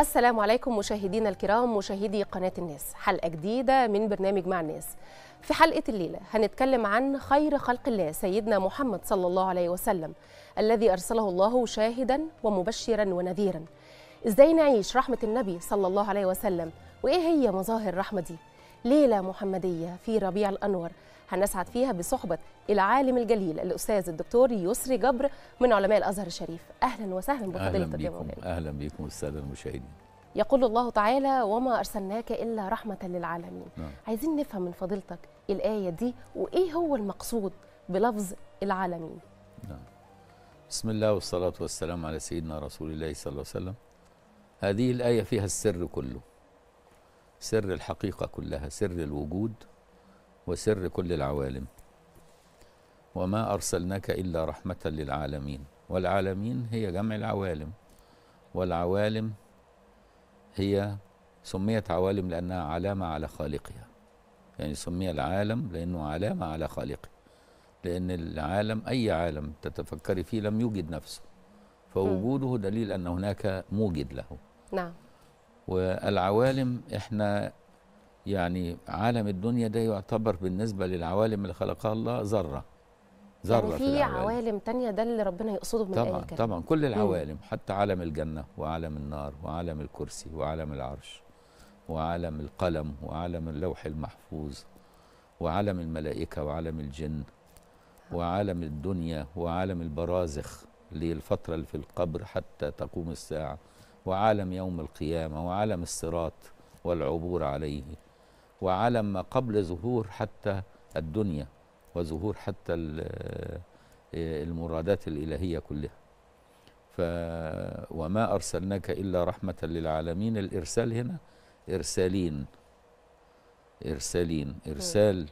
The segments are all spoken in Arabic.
السلام عليكم مشاهدينا الكرام مشاهدي قناة الناس حلقة جديدة من برنامج مع الناس في حلقة الليلة هنتكلم عن خير خلق الله سيدنا محمد صلى الله عليه وسلم الذي أرسله الله شاهدا ومبشرا ونذيرا إزاي نعيش رحمة النبي صلى الله عليه وسلم وإيه هي مظاهر الرحمة دي ليلة محمدية في ربيع الأنور هنسعد فيها بصحبة العالم الجليل الأستاذ الدكتور يسري جبر من علماء الأزهر الشريف أهلا وسهلا بفضيلتك يا مولانا أهلا بكم والسادة المشاهدين يقول الله تعالى وما أرسلناك إلا رحمة للعالمين نعم. عايزين نفهم من فضيلتك الآية دي وإيه هو المقصود بلفظ العالمين نعم. بسم الله والصلاة والسلام على سيدنا رسول الله صلى الله عليه وسلم هذه الآية فيها السر كله سر الحقيقة كلها سر الوجود وسر كل العوالم وما أرسلناك إلا رحمة للعالمين والعالمين هي جمع العوالم والعوالم هي سميت عوالم لأنها علامة على خالقها يعني سمي العالم لأنه علامة على خالقه لأن العالم أي عالم تتفكري فيه لم يوجد نفسه فوجوده دليل أن هناك موجد له نعم والعوالم إحنا يعني عالم الدنيا ده يعتبر بالنسبة للعوالم اللي خلقها الله ذرة ذرة يعني في, في عوالم تانية ده اللي ربنا يقصده من طبعا الآية طبعا كل العوالم مم. حتى عالم الجنة وعالم النار وعالم الكرسي وعالم العرش وعالم القلم وعالم اللوح المحفوظ وعالم الملائكة وعالم الجن وعالم الدنيا وعالم البرازخ للفترة اللي في القبر حتى تقوم الساعة وعالم يوم القيامة وعالم الصراط والعبور عليه وعالم ما قبل ظهور حتى الدنيا وظهور حتى المرادات الإلهية كلها ف وما أرسلناك إلا رحمة للعالمين الإرسال هنا إرسالين إرسالين إرسال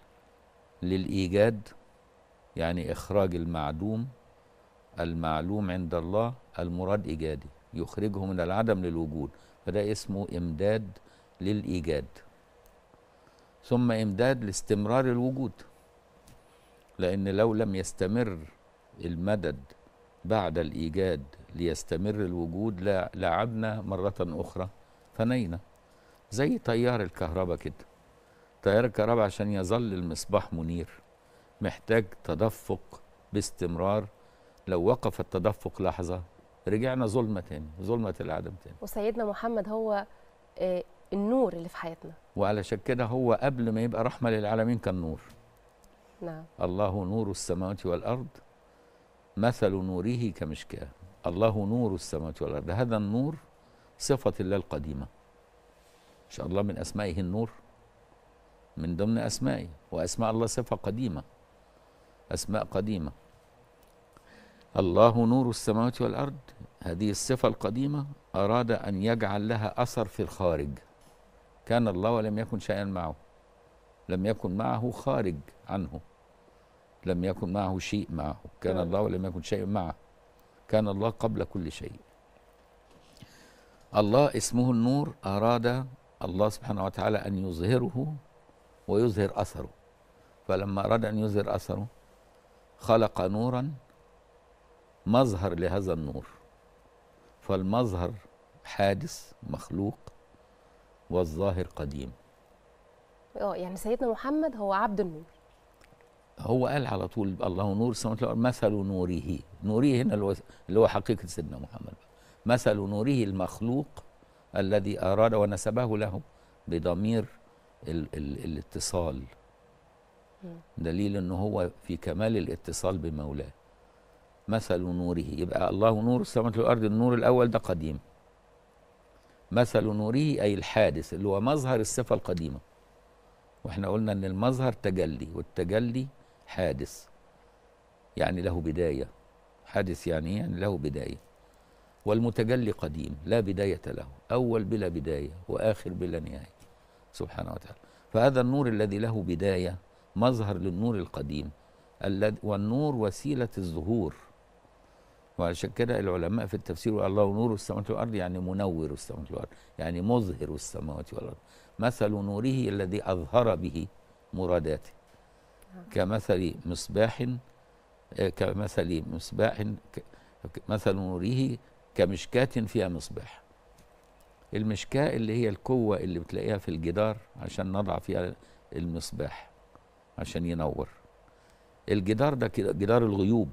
للإيجاد يعني إخراج المعدوم المعلوم عند الله المراد إيجادي يخرجه من العدم للوجود فده اسمه إمداد للإيجاد ثم امداد لاستمرار الوجود لان لو لم يستمر المدد بعد الايجاد ليستمر الوجود لعبنا مره اخرى فنينا زي تيار الكهرباء كده تيار الكهرباء عشان يظل المصباح منير محتاج تدفق باستمرار لو وقف التدفق لحظه رجعنا ظلمه تاني ظلمه العدم تاني وسيدنا محمد هو آه، النور اللي في حياتنا وعلشان كده هو قبل ما يبقى رحمة للعالمين كان نور نعم الله نور السماوات والأرض مثل نوره كمشكاة الله نور السماوات والأرض هذا النور صفة الله القديمة إن شاء الله من أسمائه النور من ضمن أسمائه وأسماء الله صفة قديمة أسماء قديمة الله نور السماوات والأرض هذه الصفة القديمة أراد أن يجعل لها أثر في الخارج كان الله ولم يكن شيئا معه لم يكن معه خارج عنه لم يكن معه شيء معه كان نعم. الله ولم يكن شيء معه كان الله قبل كل شيء الله اسمه النور أراد الله سبحانه وتعالى أن يظهره ويظهر أثره فلما أراد أن يظهر أثره خلق نورا مظهر لهذا النور فالمظهر حادث مخلوق والظاهر قديم اه يعني سيدنا محمد هو عبد النور هو قال على طول الله نور السماوات والارض مثل نوره نوره هنا اللي هو حقيقه سيدنا محمد مثل نوره المخلوق الذي اراد ونسبه له بضمير ال ال الاتصال دليل ان هو في كمال الاتصال بمولاه مثل نوره يبقى الله نور السماوات والارض النور الاول ده قديم مثل نوره أي الحادث اللي هو مظهر الصفة القديمة وإحنا قلنا أن المظهر تجلي والتجلي حادث يعني له بداية حادث يعني إيه؟ يعني له بداية والمتجلي قديم لا بداية له أول بلا بداية وآخر بلا نهاية سبحانه وتعالى فهذا النور الذي له بداية مظهر للنور القديم والنور وسيلة الظهور وعشان كده العلماء في التفسير الله نور السماوات والارض يعني منور السماوات والارض يعني مظهر السماوات والارض مثل نوره الذي اظهر به مراداته كمثل مصباح آه، كمثل مصباح مثل نوره كمشكاة فيها مصباح المشكاة اللي هي القوة اللي بتلاقيها في الجدار عشان نضع فيها المصباح عشان ينور الجدار ده جدار الغيوب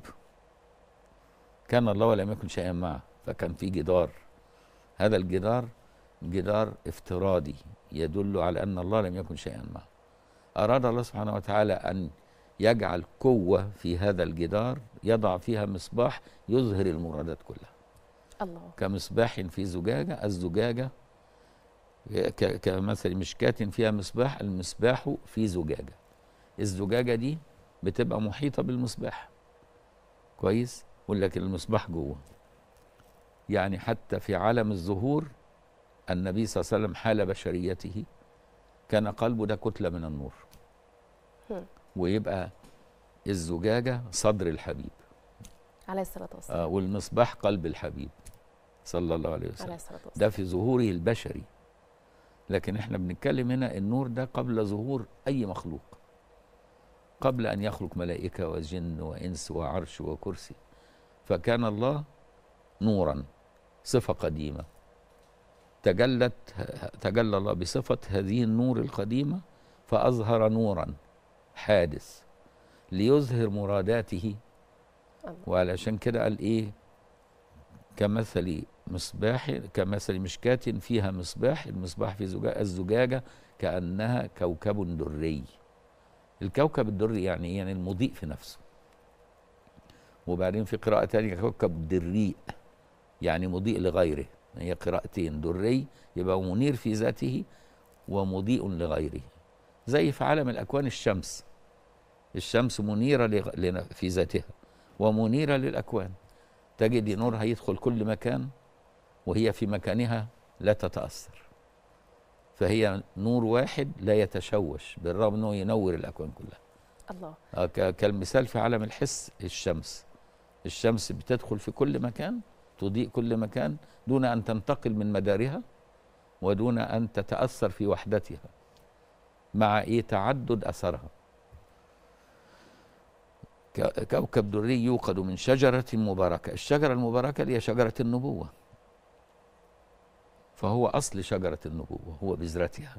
كان الله ولم يكن شيئا معه فكان في جدار هذا الجدار جدار افتراضي يدل على أن الله لم يكن شيئا معه أراد الله سبحانه وتعالى أن يجعل قوة في هذا الجدار يضع فيها مصباح يظهر المرادات كلها الله كمصباح في زجاجة الزجاجة كمثل مشكاة فيها مصباح المصباح في زجاجة الزجاجة دي بتبقى محيطة بالمصباح كويس يقول لك المصباح جوه يعني حتى في عالم الظهور النبي صلى الله عليه وسلم حال بشريته كان قلبه ده كتله من النور ويبقى الزجاجه صدر الحبيب عليه الصلاه والسلام آه والمصباح قلب الحبيب صلى الله عليه وسلم عليه الصلاه والسلام ده في ظهوره البشري لكن احنا بنتكلم هنا النور ده قبل ظهور اي مخلوق قبل ان يخلق ملائكه وجن وانس وعرش وكرسي فكان الله نورا صفة قديمة تجلت تجلى الله بصفة هذه النور القديمة فأظهر نورا حادث ليظهر مراداته وعلشان كده قال إيه كمثل مصباح كمثل مشكاة فيها مصباح المصباح في زجاجة الزجاجة كأنها كوكب دري الكوكب الدري يعني يعني المضيء في نفسه وبعدين في قراءة تانية كوكب دريء يعني مضيء لغيره يعني هي قراءتين دري يبقى منير في ذاته ومضيء لغيره زي في عالم الأكوان الشمس الشمس منيرة في ذاتها ومنيرة للأكوان تجد نورها يدخل كل مكان وهي في مكانها لا تتأثر فهي نور واحد لا يتشوش بالرغم أنه ينور الأكوان كلها الله آه، كالمثال في عالم الحس الشمس الشمس بتدخل في كل مكان تضيء كل مكان دون أن تنتقل من مدارها ودون أن تتأثر في وحدتها مع إيه تعدد أثرها كوكب دري يوقد من شجرة مباركة الشجرة المباركة هي شجرة النبوة فهو أصل شجرة النبوة هو بذرتها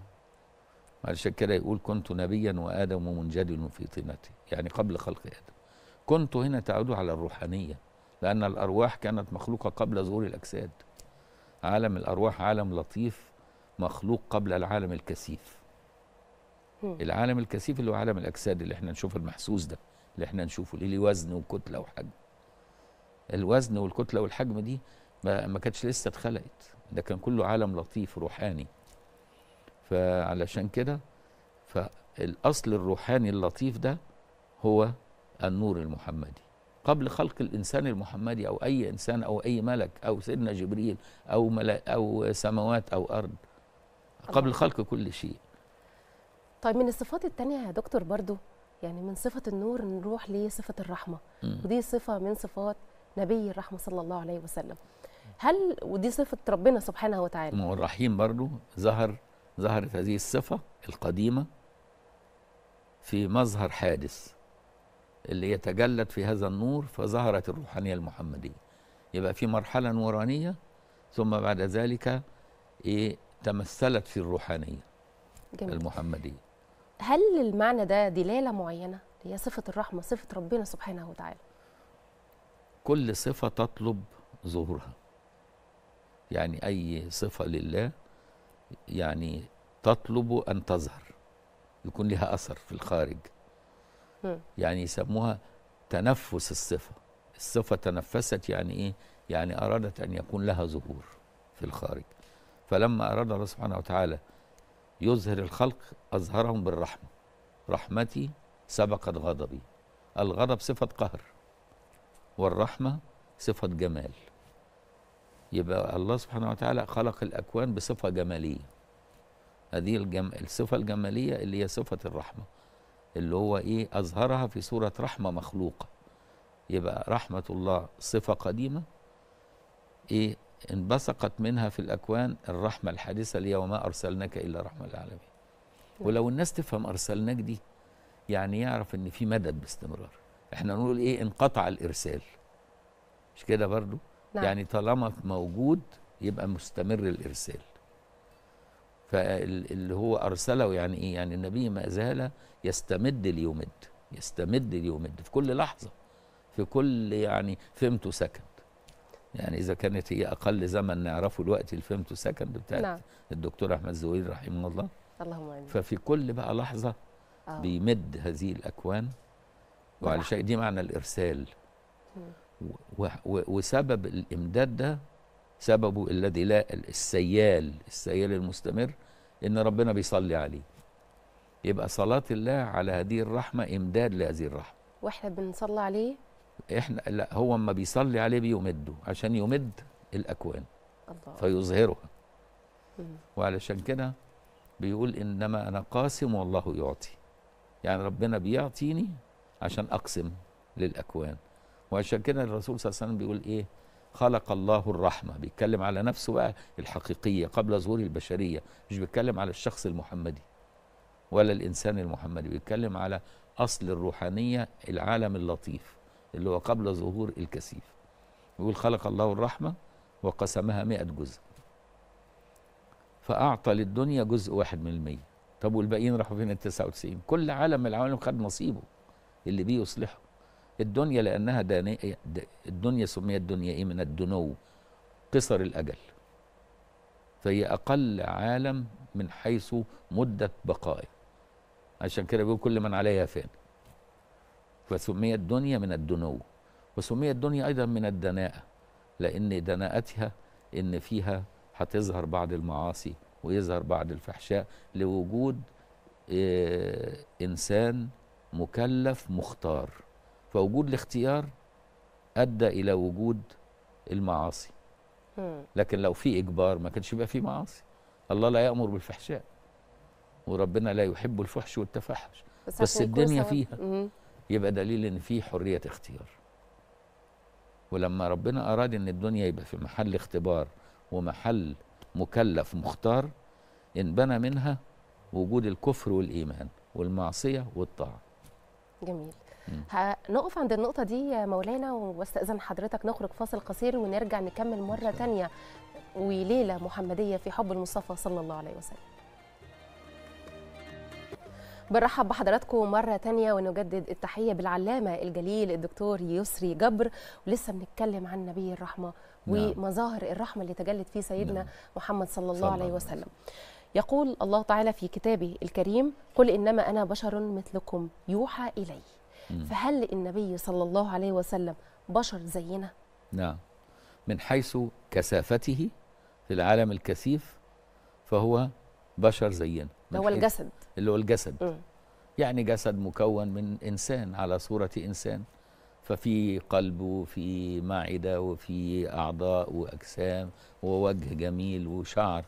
علشان كده يقول كنت نبيا وآدم منجدل في طينتي يعني قبل خلق آدم كنت هنا تعود على الروحانية لأن الأرواح كانت مخلوقة قبل ظهور الأجساد عالم الأرواح عالم لطيف مخلوق قبل العالم الكثيف العالم الكثيف اللي هو عالم الأجساد اللي احنا نشوفه المحسوس ده اللي احنا نشوفه اللي ليه وزن وكتلة وحجم الوزن والكتلة والحجم دي ما, ما كانتش لسه اتخلقت ده كان كله عالم لطيف روحاني فعلشان كده فالأصل الروحاني اللطيف ده هو النور المحمدي قبل خلق الانسان المحمدي او اي انسان او اي ملك او سيدنا جبريل او او سماوات او ارض قبل الله. خلق كل شيء طيب من الصفات الثانيه يا دكتور برضو يعني من صفة النور نروح لصفة الرحمة م. ودي صفة من صفات نبي الرحمة صلى الله عليه وسلم هل ودي صفة ربنا سبحانه وتعالى ما هو الرحيم برضو ظهر ظهرت هذه الصفة القديمة في مظهر حادث اللي يتجلد في هذا النور فظهرت الروحانية المحمدية يبقى في مرحلة نورانية ثم بعد ذلك إيه تمثلت في الروحانية جميل. المحمدية هل المعنى ده دلالة معينة هي صفة الرحمة صفة ربنا سبحانه وتعالى كل صفة تطلب ظهورها يعني أي صفة لله يعني تطلب أن تظهر يكون لها أثر في الخارج يعني يسموها تنفس الصفة الصفة تنفست يعني إيه؟ يعني أرادت أن يكون لها ظهور في الخارج فلما أراد الله سبحانه وتعالى يظهر الخلق أظهرهم بالرحمة رحمتي سبقت غضبي الغضب صفة قهر والرحمة صفة جمال يبقى الله سبحانه وتعالى خلق الأكوان بصفة جمالية هذه الجم... الصفة الجمالية اللي هي صفة الرحمة اللي هو ايه اظهرها في صوره رحمه مخلوقه يبقى رحمه الله صفه قديمه ايه انبثقت منها في الاكوان الرحمه الحادثه اللي وما ارسلناك الا رحمه العالمين ولو الناس تفهم ارسلناك دي يعني يعرف ان في مدد باستمرار احنا نقول ايه انقطع الارسال مش كده برضو نعم. يعني طالما موجود يبقى مستمر الارسال فاللي هو أرسله يعني إيه يعني النبي ما زال يستمد ليمد يستمد ليمد في كل لحظة في كل يعني فيمتو سكند يعني اذا كانت هي اقل زمن نعرفه الوقت الفيمتو سكند بتاعت نعم. الدكتور احمد زويل رحمه الله اللهم امين ففي كل بقى لحظه أوه. بيمد هذه الاكوان وعلى شيء دي معنى الارسال و و وسبب الامداد ده سببه الذي لا السيال السيال المستمر ان ربنا بيصلي عليه يبقى صلاة الله على هذه الرحمة إمداد لهذه الرحمة واحنا بنصلي عليه احنا لا هو اما بيصلي عليه بيمده عشان يمد الأكوان الله فيظهرها وعلشان كده بيقول إنما أنا قاسم والله يعطي يعني ربنا بيعطيني عشان أقسم للأكوان وعشان كده الرسول صلى الله عليه وسلم بيقول إيه خلق الله الرحمة بيتكلم على نفسه بقى الحقيقية قبل ظهور البشرية مش بيتكلم على الشخص المحمدي ولا الإنسان المحمدي بيتكلم على أصل الروحانية العالم اللطيف اللي هو قبل ظهور الكثيف يقول خلق الله الرحمة وقسمها مئة جزء فأعطى للدنيا جزء واحد من المية طب والباقيين راحوا فين التسعة وتسعين كل عالم من العوالم خد نصيبه اللي بيه يصلحه الدنيا لأنها دانية الدنيا سميت دنيا إيه من الدنو قصر الأجل فهي أقل عالم من حيث مدة بقائه عشان كده بيقول كل من عليها فان فسميت الدنيا من الدنو وسميت الدنيا أيضا من الدناءة لأن دناءتها إن فيها هتظهر بعض المعاصي ويظهر بعض الفحشاء لوجود إيه إنسان مكلف مختار فوجود الاختيار ادى الى وجود المعاصي لكن لو في اجبار ما كانش يبقى في معاصي الله لا يامر بالفحشاء وربنا لا يحب الفحش والتفحش بس, بس الدنيا فيها يبقى دليل ان في حريه اختيار ولما ربنا اراد ان الدنيا يبقى في محل اختبار ومحل مكلف مختار انبنى منها وجود الكفر والايمان والمعصيه والطاعه جميل هنقف عند النقطة دي مولانا واستأذن حضرتك نخرج فاصل قصير ونرجع نكمل مرة تانية وليلة محمدية في حب المصطفى صلى الله عليه وسلم برحب بحضراتكم مرة تانية ونجدد التحية بالعلامة الجليل الدكتور يسري جبر ولسه بنتكلم عن نبي الرحمة نعم. ومظاهر الرحمة اللي تجلت في سيدنا نعم. محمد صلى الله عليه وسلم يقول الله تعالى في كتابه الكريم قل إنما أنا بشر مثلكم يوحى إلي فهل النبي صلى الله عليه وسلم بشر زينا؟ نعم من حيث كثافته في العالم الكثيف فهو بشر زينا اللي هو الجسد اللي هو الجسد م. يعني جسد مكون من إنسان على صورة إنسان ففي قلب وفي معدة وفي أعضاء وأجسام ووجه جميل وشعر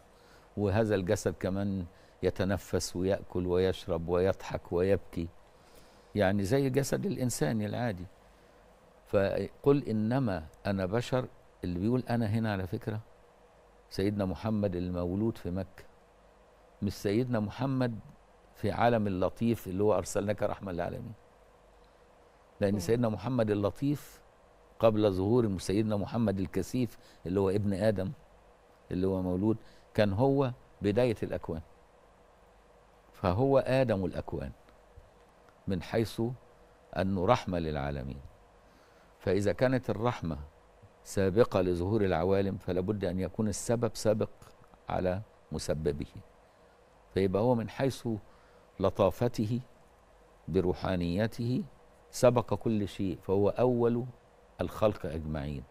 وهذا الجسد كمان يتنفس ويأكل ويشرب ويضحك ويبكي يعني زي جسد الإنسان العادي فقل إنما أنا بشر اللي بيقول أنا هنا على فكرة سيدنا محمد المولود في مكة مش سيدنا محمد في عالم اللطيف اللي هو أرسلناك رحمة للعالمين لأن سيدنا محمد اللطيف قبل ظهور سيدنا محمد الكثيف اللي هو ابن آدم اللي هو مولود كان هو بداية الأكوان فهو آدم الأكوان من حيث أنه رحمة للعالمين فإذا كانت الرحمة سابقة لظهور العوالم فلا بد أن يكون السبب سابق على مسببه فيبقى هو من حيث لطافته بروحانيته سبق كل شيء فهو أول الخلق أجمعين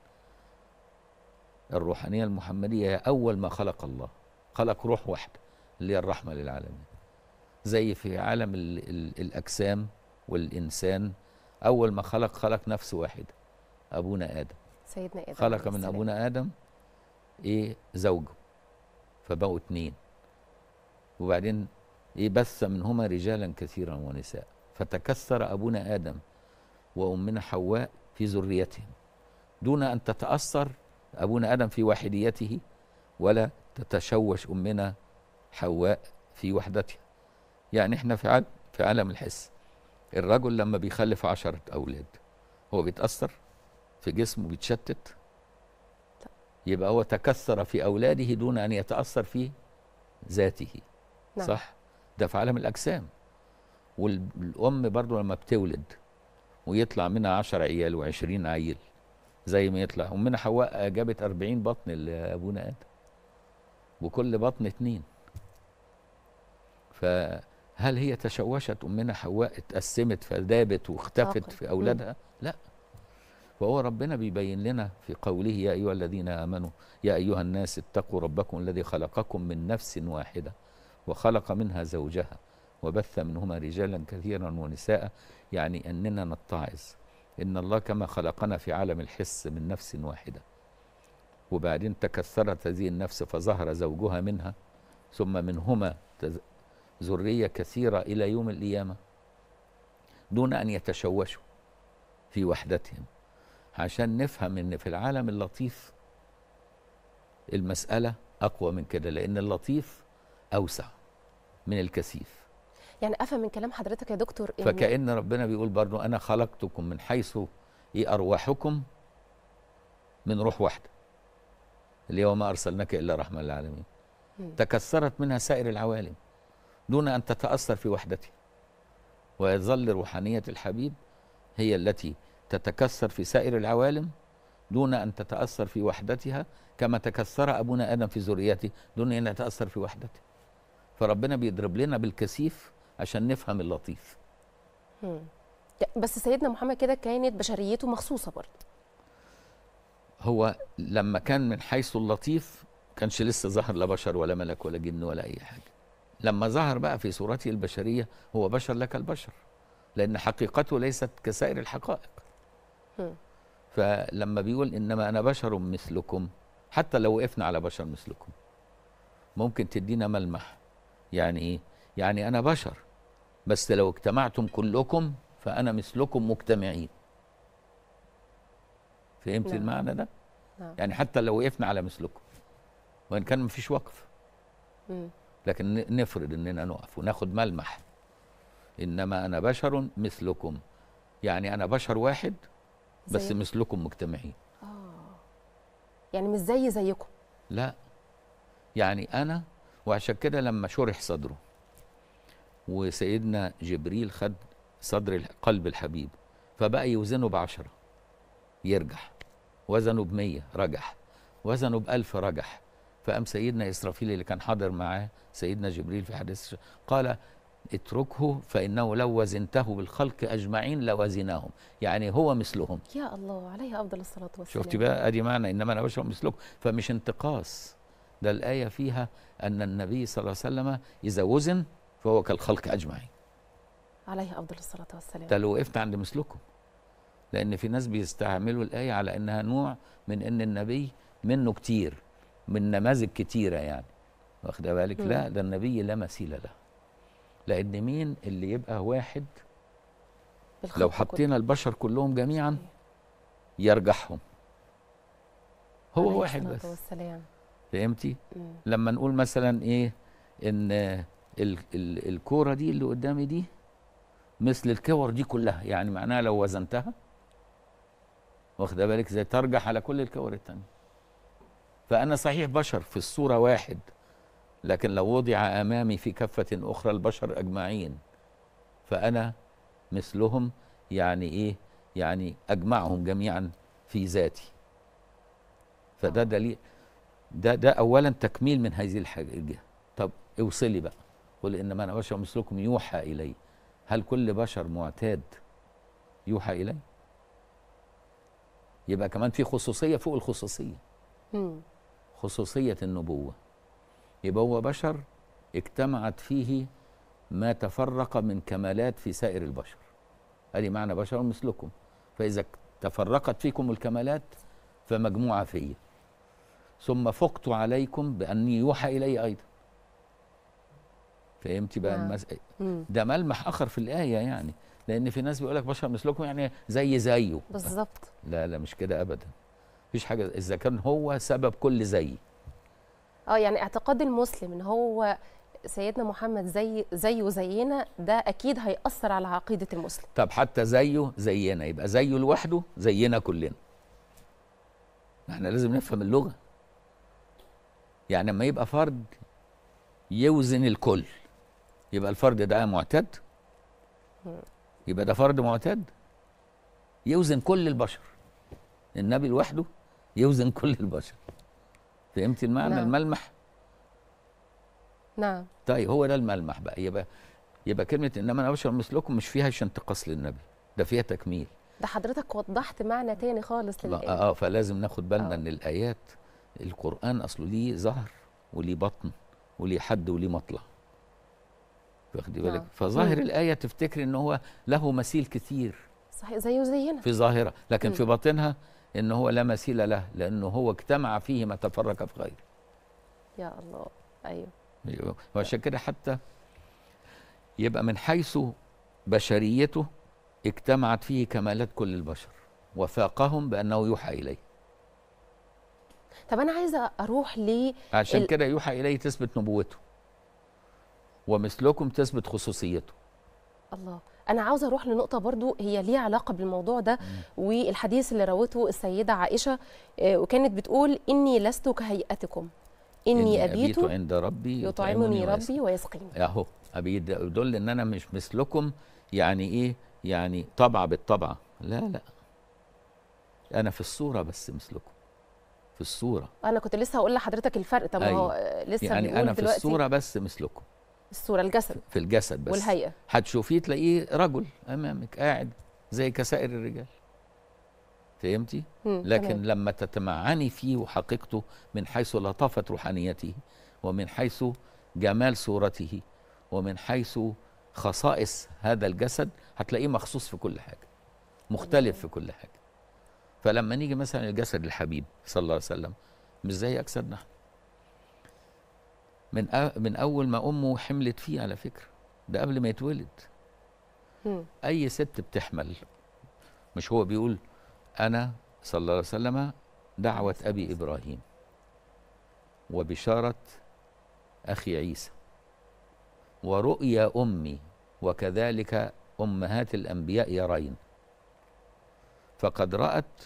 الروحانية المحمدية هي أول ما خلق الله خلق روح واحدة اللي هي الرحمة للعالمين زي في عالم الـ الـ الأجسام والإنسان أول ما خلق خلق نفس واحدة أبونا آدم سيدنا آدم خلق من أبونا آدم إيه زوجه فبقوا اتنين وبعدين إيه بث منهما رجالا كثيرا ونساء فتكثر أبونا آدم وأمنا حواء في ذريتهم دون أن تتأثر أبونا آدم في واحديته ولا تتشوش أمنا حواء في وحدتها يعني احنا في في عالم الحس الرجل لما بيخلف عشرة أولاد هو بيتأثر في جسمه بيتشتت يبقى هو تكثر في أولاده دون أن يتأثر في ذاته نعم. صح ده في عالم الأجسام والأم برضو لما بتولد ويطلع منها 10 عيال و20 عيل زي ما يطلع أمنا حواء جابت 40 بطن لأبونا آدم وكل بطن اتنين ف هل هي تشوشت امنا حواء اتقسمت فذابت واختفت آه. في اولادها لا فهو ربنا بيبين لنا في قوله يا ايها الذين امنوا يا ايها الناس اتقوا ربكم الذي خلقكم من نفس واحده وخلق منها زوجها وبث منهما رجالا كثيرا ونساء يعني اننا نتعظ ان الله كما خلقنا في عالم الحس من نفس واحده وبعدين تكثرت هذه النفس فظهر زوجها منها ثم منهما ذرية كثيرة إلى يوم القيامة دون أن يتشوشوا في وحدتهم عشان نفهم أن في العالم اللطيف المسألة أقوى من كده لأن اللطيف أوسع من الكثيف يعني أفهم من كلام حضرتك يا دكتور إن يعني فكأن ربنا بيقول برضه أنا خلقتكم من حيث إيه أرواحكم من روح واحدة اللي هو ما أرسلناك إلا رحمة للعالمين تكسرت منها سائر العوالم دون أن تتأثر في وحدته ويظل روحانية الحبيب هي التي تتكسر في سائر العوالم دون أن تتأثر في وحدتها كما تكسر أبونا آدم في ذريته دون أن يتأثر في وحدته فربنا بيضرب لنا بالكثيف عشان نفهم اللطيف بس سيدنا محمد كده كانت بشريته مخصوصة برضه هو لما كان من حيث اللطيف كانش لسه ظهر لا بشر ولا ملك ولا جن ولا أي حاجة لما ظهر بقى في صورته البشرية هو بشر لك البشر لأن حقيقته ليست كسائر الحقائق فلما بيقول إنما أنا بشر مثلكم حتى لو وقفنا على بشر مثلكم ممكن تدينا ملمح يعني إيه؟ يعني أنا بشر بس لو اجتمعتم كلكم فأنا مثلكم مجتمعين فهمت نعم. المعنى ده؟ نعم. يعني حتى لو وقفنا على مثلكم وإن كان مفيش وقف مم. لكن نفرض اننا نقف وناخد ملمح انما انا بشر مثلكم يعني انا بشر واحد بس مثلكم مجتمعين اه يعني مش زي زيكم لا يعني انا وعشان كده لما شرح صدره وسيدنا جبريل خد صدر قلب الحبيب فبقى يوزنه بعشرة يرجح وزنه بمية رجح وزنه بألف رجح فقام سيدنا إسرافيل اللي كان حاضر معاه سيدنا جبريل في حديث قال اتركه فإنه لو وزنته بالخلق أجمعين لوزناهم يعني هو مثلهم يا الله عليه أفضل الصلاة والسلام شفتي بقى أدي معنى إنما أنا بشر مثلكم فمش انتقاص ده الآية فيها أن النبي صلى الله عليه وسلم إذا وزن فهو كالخلق أجمعين عليه أفضل الصلاة والسلام ده لو وقفت عند مثلكم لأن في ناس بيستعملوا الآية على إنها نوع من إن النبي منه كتير من نماذج كتيره يعني واخده بالك لا ده النبي لا مثيل له لان مين اللي يبقى واحد لو حطينا كله. البشر كلهم جميعا يرجحهم هو واحد بس والسلام. فهمتي لما نقول مثلا ايه ان ال ال الكوره دي اللي قدامي دي مثل الكور دي كلها يعني معناها لو وزنتها واخده بالك زي ترجح على كل الكور التانيه فأنا صحيح بشر في الصورة واحد لكن لو وضع أمامي في كفة أخرى البشر أجمعين فأنا مثلهم يعني إيه يعني أجمعهم جميعا في ذاتي فده آه. دليل ده ده أولا تكميل من هذه الحاجة طب اوصلي بقى قل إنما أنا بشر مثلكم يوحى إلي هل كل بشر معتاد يوحى إلي يبقى كمان في خصوصيه فوق الخصوصيه خصوصية النبوة يبقى هو بشر اجتمعت فيه ما تفرق من كمالات في سائر البشر هذه معنى بشر مثلكم فإذا تفرقت فيكم الكمالات فمجموعة في ثم فقت عليكم بأني يوحى إلي أيضا فهمتي بقى نعم. المس... ده ملمح آخر في الآية يعني لأن في ناس بيقول لك بشر مثلكم يعني زي زيه بالظبط لا لا مش كده أبدا مفيش حاجه اذا كان هو سبب كل زي اه يعني اعتقاد المسلم ان هو سيدنا محمد زي زيه زينا ده اكيد هياثر على عقيده المسلم طب حتى زيه زينا يبقى زيه لوحده زينا كلنا احنا لازم نفهم اللغه يعني لما يبقى فرد يوزن الكل يبقى الفرد ده معتد يبقى ده فرد معتد يوزن كل البشر النبي لوحده يوزن كل البشر فهمت المعنى نعم. الملمح نعم طيب هو ده الملمح بقى يبقى يبقى كلمه انما انا بشر مثلكم مش فيها تقص للنبي ده فيها تكميل ده حضرتك وضحت معنى تاني خالص للآية اه فلازم ناخد بالنا آه. ان الايات القران اصله ليه ظهر وليه بطن وليه حد وليه مطلع واخد بالك آه. فظاهر الايه تفتكر ان هو له مثيل كثير صحيح زيه زينا في ظاهره لكن م. في باطنها إن هو لا مثيل له لأنه هو اجتمع فيه ما تفرق في غيره يا الله أيوه. أيوه وعشان كده حتى يبقى من حيث بشريته اجتمعت فيه كمالات كل البشر وفاقهم بأنه يوحى إليه طب أنا عايزة أروح ل عشان ال... كده يوحى إليه تثبت نبوته ومثلكم تثبت خصوصيته الله انا عاوزه اروح لنقطه برضو هي ليها علاقه بالموضوع ده والحديث اللي روته السيده عائشه آه، وكانت بتقول اني لست كهيئتكم اني ابيت عند ربي يطعمني ربي ويسقيني اهو ابيت دول ان انا مش مثلكم يعني ايه يعني طبع بالطبع لا لا انا في الصوره بس مثلكم في الصوره انا كنت لسه هقول لحضرتك الفرق طب أيوه. هو لسه يعني انا في الصوره بس مثلكم الصورة الجسد في الجسد بس والهيئة هتشوفيه تلاقيه رجل أمامك قاعد زي كسائر الرجال فهمتي؟ لكن تمام. لما تتمعني فيه وحقيقته من حيث لطافة روحانيته ومن حيث جمال صورته ومن حيث خصائص هذا الجسد هتلاقيه مخصوص في كل حاجة مختلف في كل حاجة فلما نيجي مثلا الجسد الحبيب صلى الله عليه وسلم مش زي أجسادنا احنا من من اول ما امه حملت فيه على فكره ده قبل ما يتولد مم. اي ست بتحمل مش هو بيقول انا صلى الله عليه وسلم دعوه ابي ابراهيم وبشاره اخي عيسى ورؤيا امي وكذلك امهات الانبياء يرين فقد رات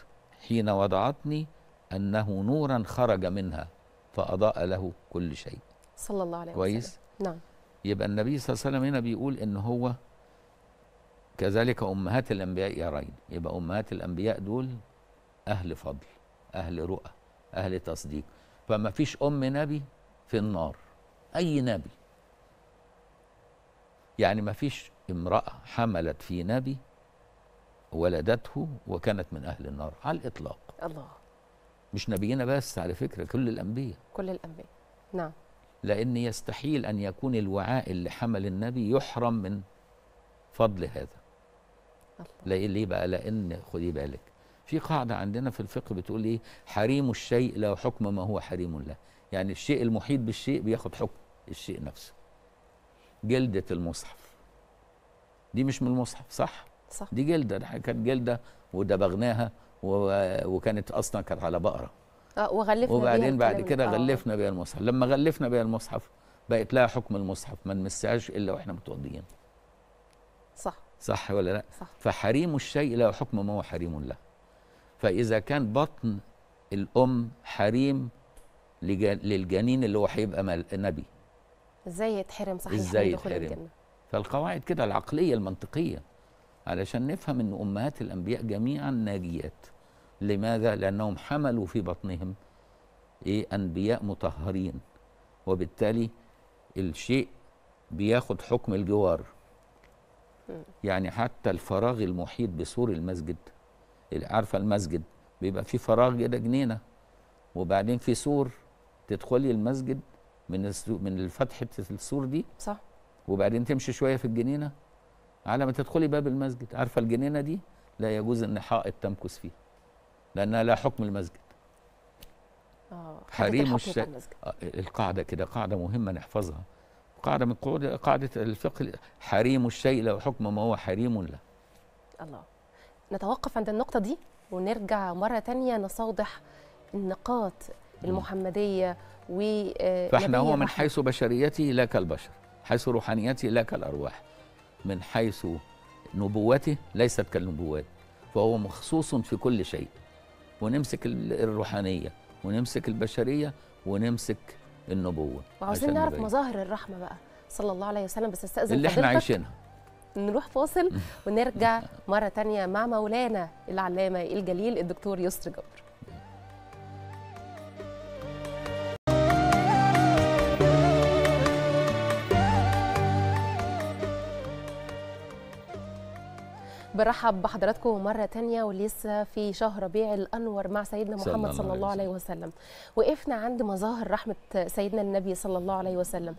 حين وضعتني انه نورا خرج منها فاضاء له كل شيء صلى الله عليه كويس؟ وسلم كويس نعم يبقى النبي صلى الله عليه وسلم هنا بيقول ان هو كذلك امهات الانبياء يرين يبقى امهات الانبياء دول اهل فضل اهل رؤى اهل تصديق فما فيش ام نبي في النار اي نبي يعني ما فيش امراه حملت في نبي ولدته وكانت من اهل النار على الاطلاق الله مش نبينا بس على فكره كل الانبياء كل الانبياء نعم لأن يستحيل أن يكون الوعاء اللي حمل النبي يحرم من فضل هذا ليه, ليه بقى لأن خدي بالك في قاعدة عندنا في الفقه بتقول إيه حريم الشيء له حكم ما هو حريم له يعني الشيء المحيط بالشيء بياخد حكم الشيء نفسه جلدة المصحف دي مش من المصحف صح؟ صح دي جلدة كانت جلدة ودبغناها وكانت أصلا كانت على بقرة اه وغلفنا وبعدين بعد كده آه. غلفنا بيها المصحف لما غلفنا بيها المصحف بقت لها حكم المصحف ما نمسهاش الا واحنا متوضيين صح صح ولا لا صح. فحريم الشيء له حكم ما هو حريم له فاذا كان بطن الام حريم للجنين اللي هو هيبقى نبي ازاي يتحرم صحيح ازاي يتحرم فالقواعد كده العقليه المنطقيه علشان نفهم ان امهات الانبياء جميعا ناجيات لماذا؟ لأنهم حملوا في بطنهم إيه أنبياء مطهرين وبالتالي الشيء بياخد حكم الجوار يعني حتى الفراغ المحيط بسور المسجد عارفة المسجد بيبقى في فراغ كده جنينة وبعدين في سور تدخلي المسجد من من فتحة السور دي صح وبعدين تمشي شوية في الجنينة على ما تدخلي باب المسجد عارفة الجنينة دي لا يجوز ان حائط تمكث فيه لأنها لا حكم المسجد آه، حريم الش... آه، القاعدة كده قاعدة مهمة نحفظها قاعدة من قاعدة الفقه حريم الشيء له حكم ما هو حريم له الله نتوقف عند النقطة دي ونرجع مرة تانية نصادح النقاط المحمدية و آه، فاحنا هو من حيث بشريته لا كالبشر حيث روحانيته لا كالأرواح من حيث نبوته ليست كالنبوات فهو مخصوص في كل شيء ونمسك الروحانيه ونمسك البشريه ونمسك النبوه وعاوزين نعرف مظاهر الرحمه بقى صلى الله عليه وسلم بس استاذن اللي احنا عايشينها نروح فاصل ونرجع مره تانية مع مولانا العلامه الجليل الدكتور يسر جبر برحب بحضراتكم مرة تانية ولسه في شهر ربيع الأنور مع سيدنا محمد صلى الله عليه وسلم وقفنا عند مظاهر رحمة سيدنا النبي صلى الله عليه وسلم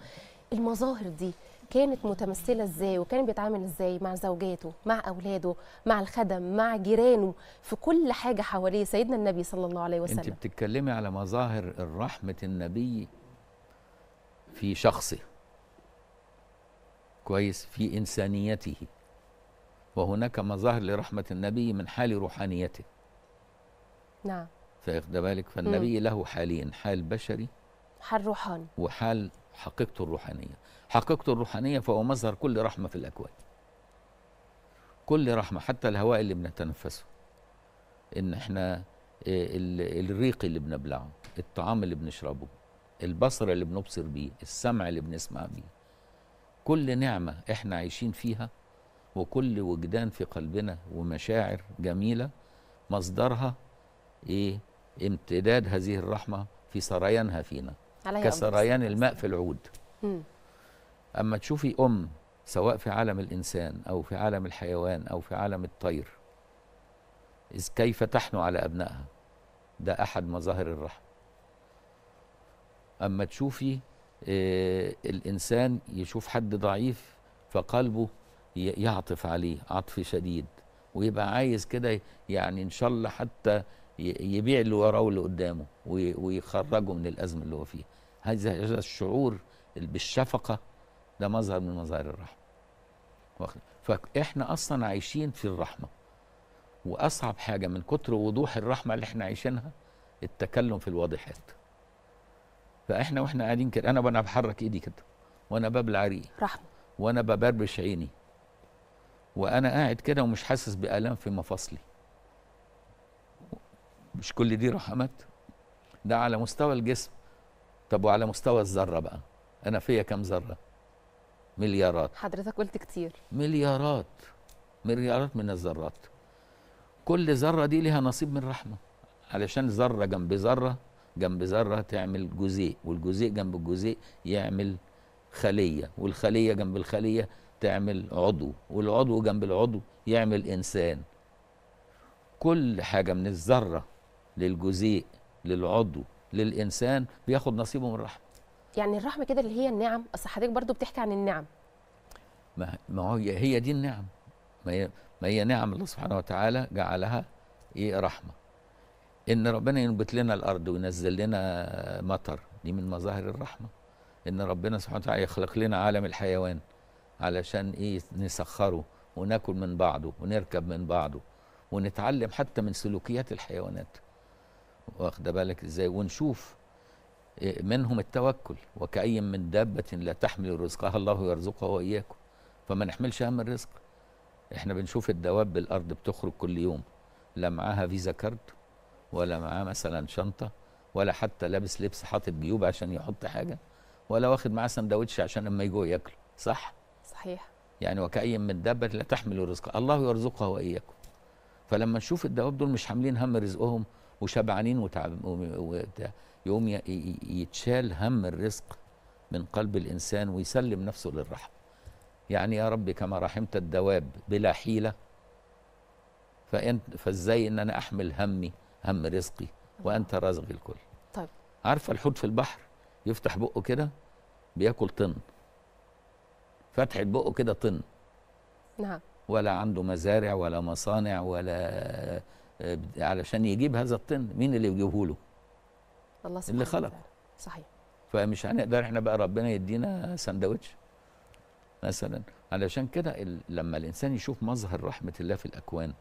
المظاهر دي كانت متمثله ازاي وكان بيتعامل ازاي مع زوجاته مع اولاده مع الخدم مع جيرانه في كل حاجه حواليه سيدنا النبي صلى الله عليه وسلم انت بتتكلمي على مظاهر رحمه النبي في شخصه كويس في انسانيته وهناك مظاهر لرحمة النبي من حال روحانيته نعم فاخد بالك فالنبي مم. له حالين حال بشري حال روحاني وحال حقيقته الروحانية حقيقته الروحانية فهو مظهر كل رحمة في الأكوان كل رحمة حتى الهواء اللي بنتنفسه إن إحنا آه، الريق اللي بنبلعه الطعام اللي بنشربه البصر اللي بنبصر بيه السمع اللي بنسمع بيه كل نعمة إحنا عايشين فيها وكل وجدان في قلبنا ومشاعر جميلة مصدرها إيه امتداد هذه الرحمة في سريانها فينا كسريان الماء في العود أما تشوفي أم سواء في عالم الإنسان أو في عالم الحيوان أو في عالم الطير إذ كيف تحنو على أبنائها ده أحد مظاهر الرحمة أما تشوفي إيه الإنسان يشوف حد ضعيف فقلبه يعطف عليه عطف شديد ويبقى عايز كده يعني ان شاء الله حتى يبيع اللي وراه واللي قدامه ويخرجه من الازمه اللي هو فيها هذا الشعور بالشفقه ده مظهر من مظاهر الرحمه فاحنا اصلا عايشين في الرحمه واصعب حاجه من كتر وضوح الرحمه اللي احنا عايشينها التكلم في الواضحات فاحنا واحنا قاعدين كده انا وانا بحرك ايدي كده وانا ببلع ريقي رحمه وانا ببربش عيني وانا قاعد كده ومش حاسس بالام في مفاصلي مش كل دي رحمات ده على مستوى الجسم طب وعلى مستوى الذره بقى انا فيا كام ذره مليارات حضرتك قلت كتير مليارات مليارات من الذرات كل ذره دي ليها نصيب من رحمه علشان ذره جنب ذره جنب ذره تعمل جزيء والجزيء جنب الجزيء يعمل خليه والخليه جنب الخليه تعمل عضو والعضو جنب العضو يعمل انسان كل حاجه من الذره للجزيء للعضو للانسان بياخد نصيبه من الرحمه يعني الرحمه كده اللي هي النعم اصل حضرتك برضو بتحكي عن النعم ما ما هي هي دي النعم ما هي ما هي نعم الله سبحانه وتعالى جعلها ايه رحمه ان ربنا ينبت لنا الارض وينزل لنا مطر دي من مظاهر الرحمه ان ربنا سبحانه وتعالى يخلق لنا عالم الحيوان علشان ايه نسخره وناكل من بعضه ونركب من بعضه ونتعلم حتى من سلوكيات الحيوانات واخده بالك ازاي ونشوف منهم التوكل وكأي من دابة لا تحمل رزقها الله يرزقها وإياكم فما نحملش هم الرزق احنا بنشوف الدواب بالأرض بتخرج كل يوم لا معاها فيزا كارد ولا معاها مثلا شنطة ولا حتى لابس لبس حاطط جيوب عشان يحط حاجة ولا واخد معاه سندوتش عشان اما يجوا ياكلوا صح صحيح يعني وكأي من دابة لا تحمل رزقها الله يرزقها وإياكم فلما نشوف الدواب دول مش حاملين هم رزقهم وشبعانين وتعب يقوم يتشال هم الرزق من قلب الإنسان ويسلم نفسه للرحمة يعني يا رب كما رحمت الدواب بلا حيلة فأنت فإزاي إن أنا أحمل همي هم رزقي وأنت رزقي الكل طيب عارفة الحوت في البحر يفتح بقه كده بياكل طن فتحت بقه كده طن نعم ولا عنده مزارع ولا مصانع ولا آه، علشان يجيب هذا الطن مين اللي يجيبه له الله سبحانه اللي خلق صحيح فمش هنقدر احنا بقى ربنا يدينا سندوتش مثلا علشان كده لما الانسان يشوف مظهر رحمه الله في الاكوان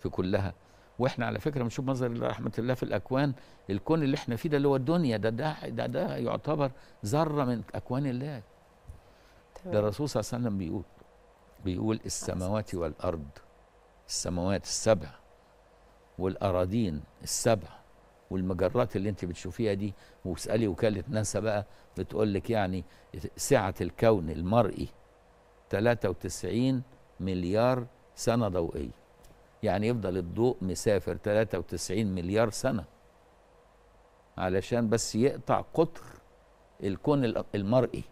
في كلها واحنا على فكره بنشوف مظهر رحمه الله في الاكوان الكون اللي احنا فيه ده اللي هو الدنيا ده ده ده, ده يعتبر ذره من اكوان الله ده أيوة. الرسول صلى الله عليه وسلم بيقول بيقول السماوات والارض السماوات السبع والاراضين السبع والمجرات اللي انت بتشوفيها دي واسالي وكاله ناسا بقى بتقول لك يعني سعه الكون المرئي 93 مليار سنه ضوئيه يعني يفضل الضوء مسافر 93 مليار سنه علشان بس يقطع قطر الكون المرئي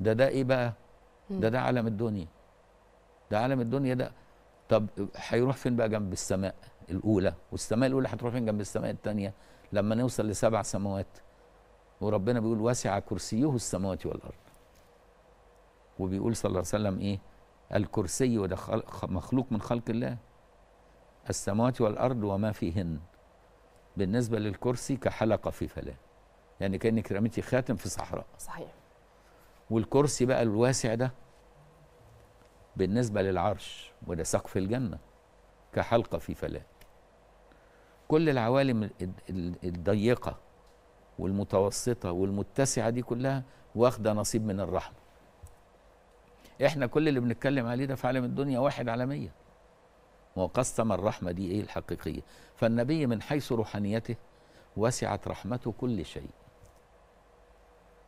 ده ده ايه بقى ده ده عالم الدنيا ده عالم الدنيا ده طب هيروح فين بقى جنب السماء الاولى والسماء الاولى هتروح فين جنب السماء الثانيه لما نوصل لسبع سماوات وربنا بيقول وسع كرسيه السماوات والارض وبيقول صلى الله عليه وسلم ايه الكرسي وده مخلوق من خلق الله السماوات والارض وما فيهن بالنسبه للكرسي كحلقه في فلاه يعني كانك رميتي خاتم في صحراء صحيح والكرسي بقى الواسع ده بالنسبه للعرش وده سقف الجنه كحلقه في فلاه كل العوالم الضيقه والمتوسطه والمتسعه دي كلها واخده نصيب من الرحمه احنا كل اللي بنتكلم عليه ده في عالم الدنيا واحد على مية وقسم الرحمة دي ايه الحقيقية فالنبي من حيث روحانيته وسعت رحمته كل شيء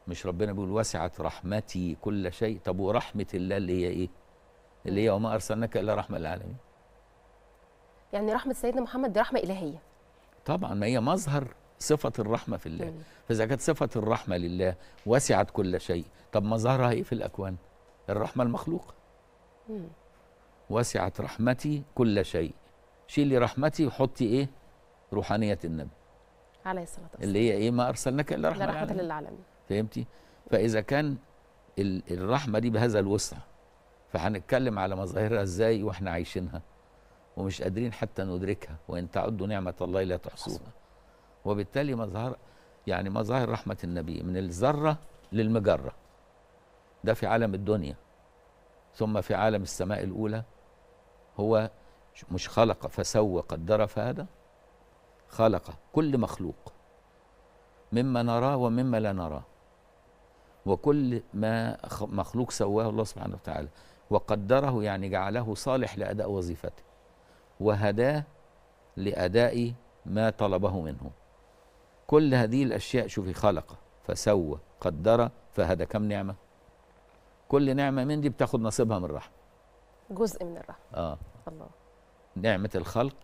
مش ربنا بيقول وسعت رحمتي كل شيء طب ورحمه الله اللي هي ايه اللي هي وما ارسلناك الا رحمه للعالمين يعني رحمه سيدنا محمد دي رحمه الهيه طبعا ما هي مظهر صفه الرحمه في الله فاذا كانت صفه الرحمه لله وسعت كل شيء طب مظهرها ايه في الاكوان الرحمه المخلوقه وسعت رحمتي كل شيء شيلي رحمتي وحطي ايه روحانيه النبي عليه الصلاه والسلام اللي هي ايه ما ارسلناك الا رحمه للعالمين فهمتي فاذا كان الرحمه دي بهذا الوسع فهنتكلم على مظاهرها ازاي واحنا عايشينها ومش قادرين حتى ندركها وان تعدوا نعمه الله لا تحصوها وبالتالي مظهر يعني مظاهر رحمه النبي من الذره للمجره ده في عالم الدنيا ثم في عالم السماء الاولى هو مش خلق فسوى قدر فهدى خلق كل مخلوق مما نراه ومما لا نراه وكل ما مخلوق سواه الله سبحانه وتعالى وقدره يعني جعله صالح لأداء وظيفته وهداه لأداء ما طلبه منه كل هذه الأشياء شوفي خلق فسوى قدر فهدى كم نعمة كل نعمة من دي بتاخد نصيبها من الرحمة جزء من الرحمة آه الله نعمة الخلق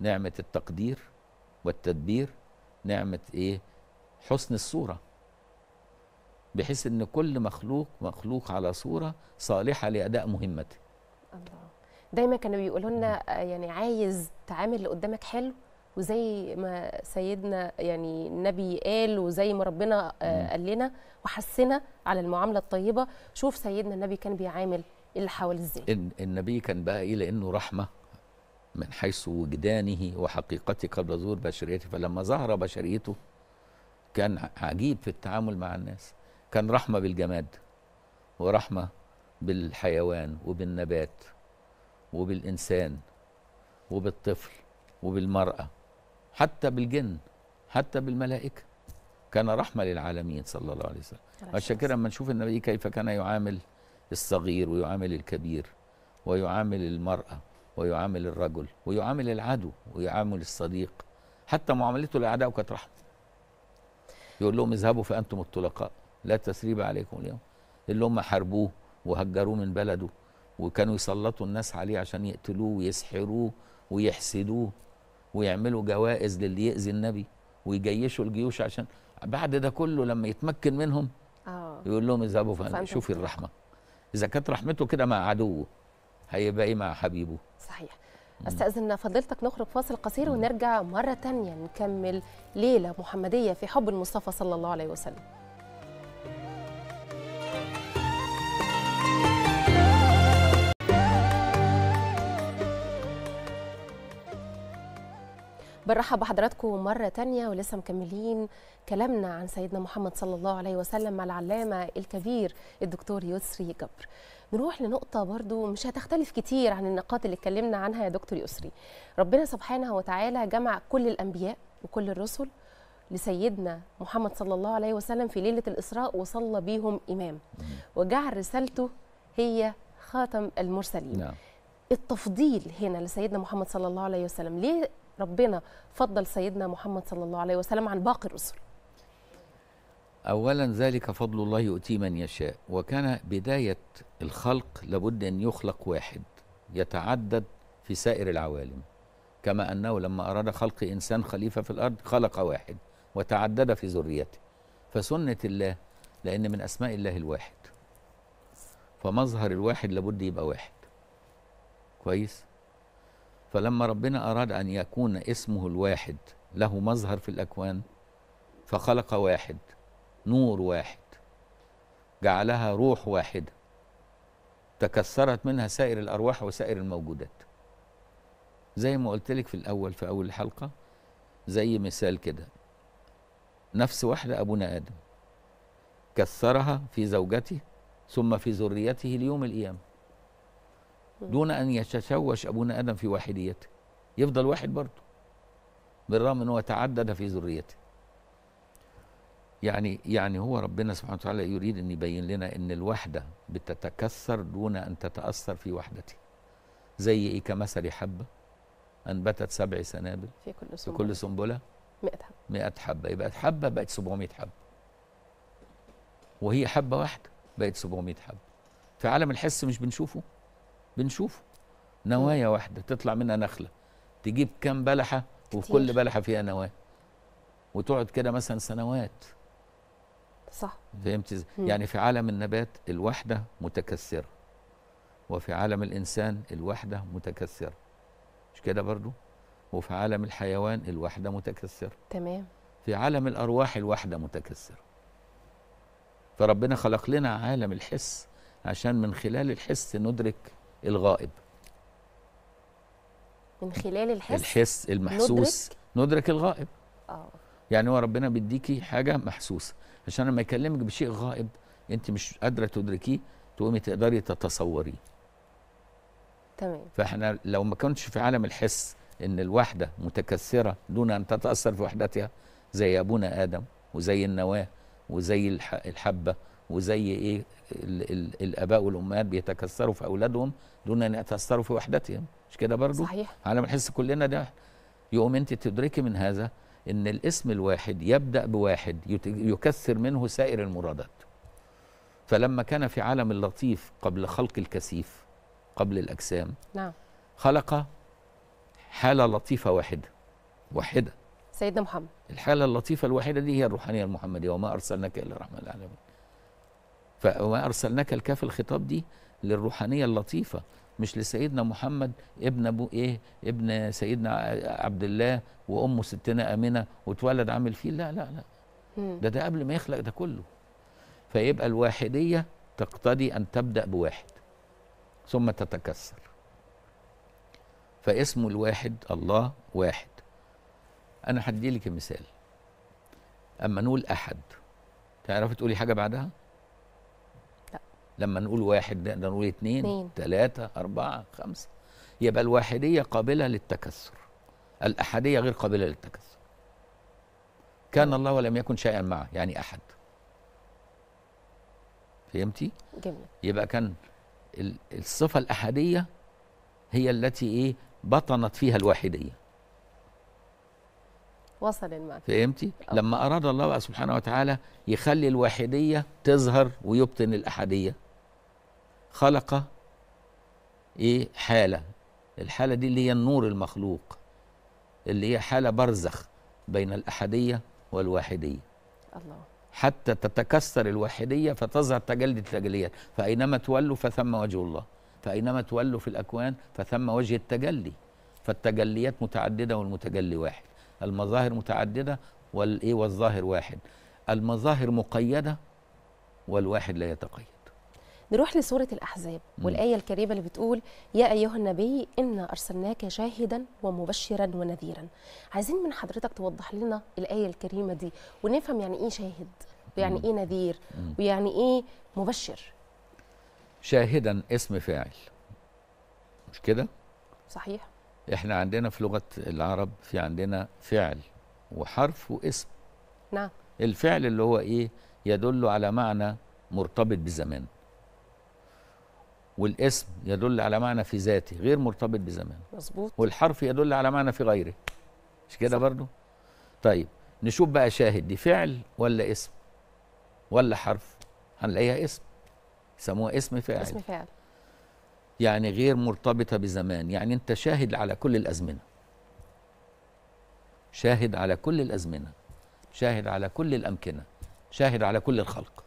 نعمة التقدير والتدبير نعمة إيه حسن الصورة بحيث ان كل مخلوق مخلوق على صوره صالحه لاداء مهمته الله دايما كانوا بيقولوا لنا آه، يعني عايز تعامل اللي قدامك حلو وزي ما سيدنا يعني النبي قال وزي ما ربنا آه، قال لنا وحسنا على المعامله الطيبه شوف سيدنا النبي كان بيعامل اللي حواليه ازاي النبي كان بقى ايه لانه رحمه من حيث وجدانه وحقيقته قبل ظهور بشريته فلما ظهر بشريته كان عجيب في التعامل مع الناس كان رحمة بالجماد ورحمة بالحيوان وبالنبات وبالإنسان وبالطفل وبالمرأة حتى بالجن حتى بالملائكة كان رحمة للعالمين صلى الله عليه وسلم عشان كده لما نشوف النبي كيف كان يعامل الصغير ويعامل الكبير ويعامل المرأة ويعامل الرجل ويعامل العدو ويعامل الصديق حتى معاملته للأعداء كانت رحمة يقول لهم اذهبوا فأنتم الطلقاء لا تثريب عليكم اليوم اللي هم حاربوه وهجروه من بلده وكانوا يسلطوا الناس عليه عشان يقتلوه ويسحروه ويحسدوه ويعملوا جوائز للي يأذي النبي ويجيشوا الجيوش عشان بعد ده كله لما يتمكن منهم اه يقول لهم اذهبوا فانتم شوفي الرحمه اذا كانت رحمته كده مع عدوه هيبقى ايه مع حبيبه صحيح استاذن فضيلتك نخرج فاصل قصير ونرجع مره تانية نكمل ليله محمديه في حب المصطفى صلى الله عليه وسلم بنرحب بحضراتكم مرة تانية ولسه مكملين كلامنا عن سيدنا محمد صلى الله عليه وسلم مع العلامة الكبير الدكتور يسري جبر نروح لنقطة برضو مش هتختلف كتير عن النقاط اللي اتكلمنا عنها يا دكتور يسري ربنا سبحانه وتعالى جمع كل الأنبياء وكل الرسل لسيدنا محمد صلى الله عليه وسلم في ليلة الإسراء وصلى بيهم إمام وجعل رسالته هي خاتم المرسلين نعم. التفضيل هنا لسيدنا محمد صلى الله عليه وسلم ليه ربنا فضل سيدنا محمد صلى الله عليه وسلم عن باقي الرسل أولا ذلك فضل الله يؤتي من يشاء وكان بداية الخلق لابد أن يخلق واحد يتعدد في سائر العوالم كما أنه لما أراد خلق إنسان خليفة في الأرض خلق واحد وتعدد في ذريته فسنة الله لأن من أسماء الله الواحد فمظهر الواحد لابد يبقى واحد كويس فلما ربنا أراد أن يكون اسمه الواحد له مظهر في الأكوان فخلق واحد نور واحد جعلها روح واحدة تكسرت منها سائر الأرواح وسائر الموجودات زي ما قلت لك في الأول في أول الحلقة زي مثال كده نفس واحدة أبونا آدم كسرها في زوجته ثم في ذريته ليوم القيامه دون أن يتشوش أبونا آدم في واحديته يفضل واحد برضه بالرغم أنه تعدد في ذريته يعني يعني هو ربنا سبحانه وتعالى يريد أن يبين لنا أن الوحدة بتتكسر دون أن تتأثر في وحدته زي إيه كمثل حبة أنبتت سبع سنابل في كل سنبلة, في كل سنبلة 100 حبة 100 حبة يبقى الحبة بقت 700 حبة وهي حبة واحدة بقت 700 حبة في عالم الحس مش بنشوفه بنشوفه نوايا واحدة تطلع منها نخلة تجيب كام بلحة وكل بلحة فيها نواة وتقعد كده مثلا سنوات صح فهمت يعني في عالم النبات الوحدة متكسرة وفي عالم الإنسان الوحدة متكسرة مش كده برضو وفي عالم الحيوان الوحدة متكسرة تمام في عالم الأرواح الوحدة متكسرة فربنا خلق لنا عالم الحس عشان من خلال الحس ندرك الغائب من خلال الحس الحس المحسوس ندرك, ندرك الغائب اه يعني هو ربنا بيديكي حاجه محسوسه عشان لما يكلمك بشيء غائب انت مش قادره تدركيه تقومي تقدري تتصوريه تمام فاحنا لو ما كنتش في عالم الحس ان الوحده متكسره دون ان تتاثر في وحدتها زي ابونا ادم وزي النواه وزي الحبه وزي ايه الـ الـ الاباء والامهات بيتكسروا في اولادهم دون ان يتاثروا في وحدتهم مش كده برضو صحيح على ما نحس كلنا ده يقوم انت تدركي من هذا ان الاسم الواحد يبدا بواحد يكثر منه سائر المرادات فلما كان في عالم اللطيف قبل خلق الكثيف قبل الاجسام نعم خلق حاله لطيفه واحده واحده سيدنا محمد الحاله اللطيفه الواحده دي هي الروحانيه المحمديه وما ارسلناك الا رحمه للعالمين فأرسلناك الكاف الخطاب دي للروحانية اللطيفة مش لسيدنا محمد ابن ابو ايه ابن سيدنا عبد الله وامه ستنا امنه واتولد عامل فيه لا لا لا ده ده قبل ما يخلق ده كله فيبقى الواحديه تقتضي ان تبدا بواحد ثم تتكسر فاسمه الواحد الله واحد انا هدي لك مثال اما نقول احد تعرفي تقولي حاجه بعدها لما نقول واحد نقدر نقول اثنين ثلاثة أربعة خمسة يبقى الواحدية قابلة للتكسر الأحدية غير قابلة للتكسر كان الله ولم يكن شيئا معه يعني أحد فهمتي؟ جميل يبقى كان الصفة الأحدية هي التي إيه بطنت فيها الواحدية وصل المعنى فهمتي؟ أوه. لما أراد الله سبحانه وتعالى يخلي الواحدية تظهر ويبطن الأحدية خلق ايه حاله الحاله دي اللي هي النور المخلوق اللي هي حاله برزخ بين الاحديه والواحديه الله حتى تتكسر الواحديه فتظهر تجلي التجليات فاينما تولوا فثم وجه الله فاينما تولوا في الاكوان فثم وجه التجلي فالتجليات متعدده والمتجلي واحد المظاهر متعدده والايه والظاهر واحد المظاهر مقيده والواحد لا يتقيد نروح لسوره الاحزاب والايه الكريمه اللي بتقول يا ايها النبي انا ارسلناك شاهدا ومبشرا ونذيرا عايزين من حضرتك توضح لنا الايه الكريمه دي ونفهم يعني ايه شاهد ويعني ايه نذير ويعني ايه مبشر شاهدا اسم فاعل مش كده صحيح احنا عندنا في لغه العرب في عندنا فعل وحرف واسم نعم الفعل اللي هو ايه يدل على معنى مرتبط بزمان والاسم يدل على معنى في ذاته غير مرتبط بزمانه مظبوط والحرف يدل على معنى في غيره مش كده برضو طيب نشوف بقى شاهد دي فعل ولا اسم ولا حرف هنلاقيها اسم يسموها اسم فاعل اسم فاعل يعني غير مرتبطه بزمان يعني انت شاهد على كل الازمنه شاهد على كل الازمنه شاهد على كل الامكنه شاهد على كل الخلق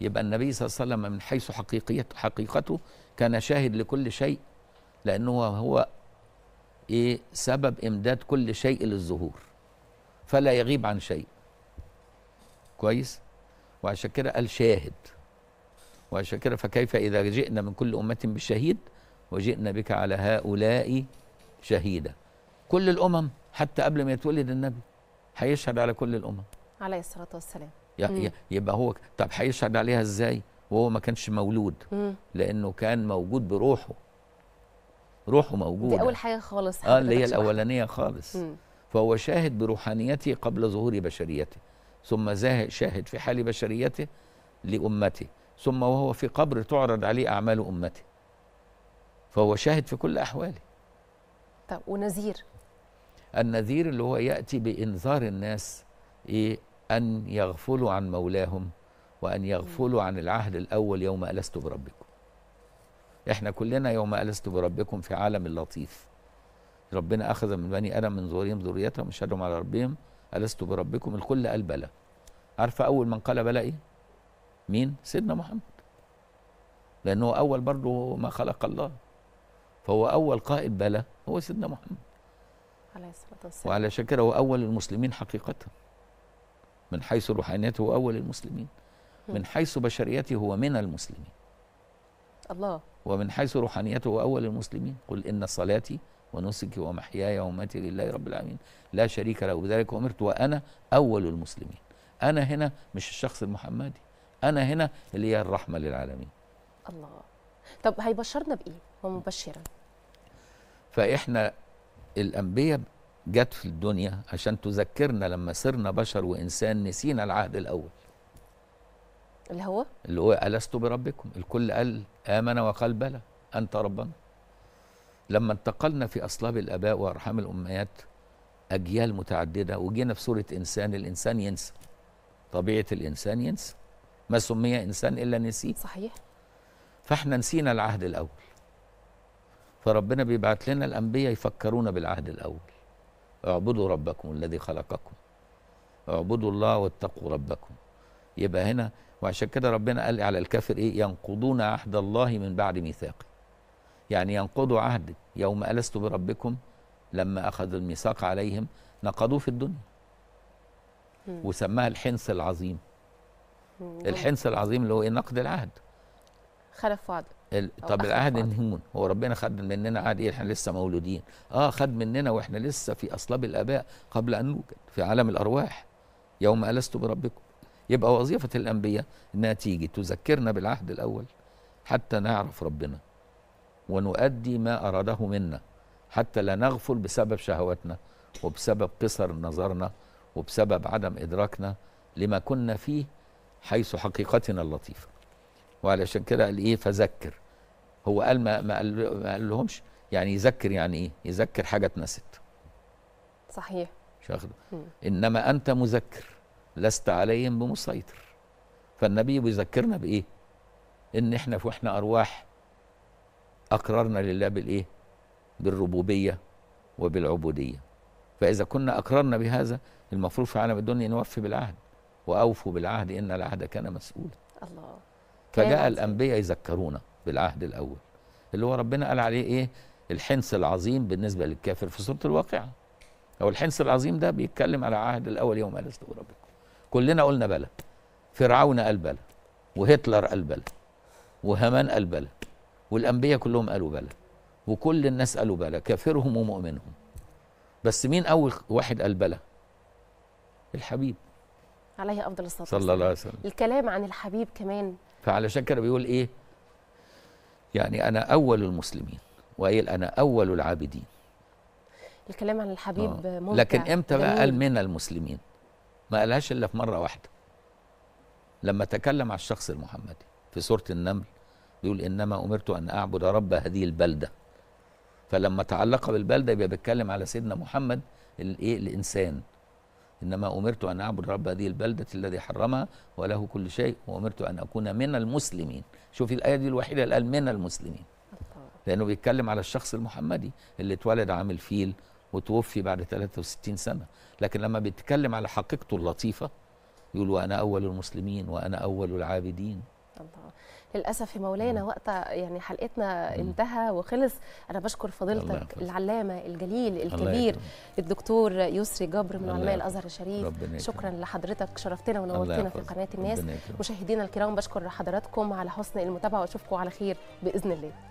يبقى النبي صلى الله عليه وسلم من حيث حقيقيته حقيقته كان شاهد لكل شيء لأنه هو إيه سبب إمداد كل شيء للظهور فلا يغيب عن شيء كويس وعشان كده قال شاهد وعشان كده فكيف إذا جئنا من كل أمة بشهيد وجئنا بك على هؤلاء شهيدا كل الأمم حتى قبل ما يتولد النبي هيشهد على كل الأمم عليه الصلاة والسلام يبقى هو طب هيشهد عليها ازاي وهو ما كانش مولود لانه كان موجود بروحه روحه موجوده دي اول حاجه خالص اه اللي هي الاولانيه خالص مم. فهو شاهد بروحانيته قبل ظهور بشريته ثم شاهد في حال بشريته لامته ثم وهو في قبر تعرض عليه اعمال امته فهو شاهد في كل احواله طب ونذير النذير اللي هو ياتي بانذار الناس ايه أن يغفلوا عن مولاهم وأن يغفلوا عن العهد الأول يوم ألست بربكم إحنا كلنا يوم ألست بربكم في عالم اللطيف ربنا أخذ من بني آدم من ظهورهم ذريتهم وشهدهم على ربهم ألست بربكم الكل قال بلى عارفة أول من قال بلى إيه؟ مين؟ سيدنا محمد لأنه أول برضه ما خلق الله فهو أول قائد بلى هو سيدنا محمد عليه الصلاة والسلام وعلى شكره هو أول المسلمين حقيقةً من حيث روحانيته هو أول المسلمين من حيث بشريته هو من المسلمين الله ومن حيث روحانيته هو أول المسلمين قل إن صلاتي ونسكي ومحياي ومماتي لله رب العالمين لا شريك له بذلك أمرت وأنا أول المسلمين أنا هنا مش الشخص المحمدي أنا هنا اللي هي الرحمة للعالمين الله طب هيبشرنا بإيه ومبشرا فإحنا الأنبياء جت في الدنيا عشان تذكرنا لما صرنا بشر وانسان نسينا العهد الاول اللي هو اللي هو ألست بربكم الكل قال آمن وقال بلى أنت ربنا لما انتقلنا في أصلاب الآباء وأرحام الأمهات أجيال متعددة وجينا في سورة إنسان الإنسان ينسى طبيعة الإنسان ينسى ما سمي إنسان إلا نسيه صحيح فإحنا نسينا العهد الأول فربنا بيبعت لنا الأنبياء يفكرونا بالعهد الأول اعبدوا ربكم الذي خلقكم اعبدوا الله واتقوا ربكم يبقى هنا وعشان كده ربنا قال على الكافر ايه ينقضون عهد الله من بعد ميثاقه يعني ينقضوا عهد يوم ألست بربكم لما أخذ الميثاق عليهم نقضوه في الدنيا وسماها الحنس العظيم الحنس العظيم اللي هو ايه نقد العهد خلف وعده ال... طب العهد النون هو ربنا خد مننا عهد ايه احنا لسه مولودين اه خد مننا واحنا لسه في اصلاب الاباء قبل ان نوجد في عالم الارواح يوم الست بربكم يبقى وظيفه الانبياء انها تيجي تذكرنا بالعهد الاول حتى نعرف ربنا ونؤدي ما اراده منا حتى لا نغفل بسبب شهواتنا وبسبب قصر نظرنا وبسبب عدم ادراكنا لما كنا فيه حيث حقيقتنا اللطيفه وعلشان كده قال ايه فذكر هو قال ما ما قال ما قال لهمش يعني يذكر يعني ايه يذكر حاجه اتنست صحيح مش واخده انما انت مذكر لست عليهم بمسيطر فالنبي بيذكرنا بايه ان احنا واحنا ارواح اقررنا لله بالايه بالربوبيه وبالعبوديه فاذا كنا اقررنا بهذا المفروض في عالم الدنيا نوفي بالعهد واوفوا بالعهد ان العهد كان مسؤولا الله فجاء الأنبياء يذكرونا بالعهد الأول اللي هو ربنا قال عليه إيه الحنس العظيم بالنسبة للكافر في سورة الواقعة أو الحنس العظيم ده بيتكلم على عهد الأول يوم ألست ربكم كلنا قلنا بلى فرعون قال بلى وهتلر قال بلى وهامان قال بلى والأنبياء كلهم قالوا بلى وكل الناس قالوا بلى كافرهم ومؤمنهم بس مين أول واحد قال بلى الحبيب عليه أفضل الصلاة والسلام صلى الله عليه وسلم الكلام عن الحبيب كمان فعلشان كده بيقول ايه يعني انا اول المسلمين وقال انا اول العابدين الكلام عن الحبيب آه. ممتع لكن امتى بقى قال من المسلمين ما قالهاش الا في مره واحده لما تكلم على الشخص المحمدي في سوره النمل بيقول انما امرت ان اعبد رب هذه البلده فلما تعلق بالبلده يبقى بيتكلم على سيدنا محمد الايه الانسان إنما أمرت أن أعبد رب هذه البلدة الذي حرمها وله كل شيء وأمرت أن أكون من المسلمين شوفي الآية دي الوحيدة اللي قال من المسلمين لأنه بيتكلم على الشخص المحمدي اللي اتولد عامل فيل وتوفي بعد 63 سنة لكن لما بيتكلم على حقيقته اللطيفة يقول وأنا أول المسلمين وأنا أول العابدين الله للاسف يا مولانا نعم. وقت يعني حلقتنا نعم. انتهى وخلص انا بشكر فضيلتك العلامه الجليل الكبير الدكتور يسري جبر من علماء الازهر الشريف شكرا لحضرتك شرفتنا ونورتنا في قناه الناس مشاهدينا الكرام بشكر حضراتكم على حسن المتابعه واشوفكم على خير باذن الله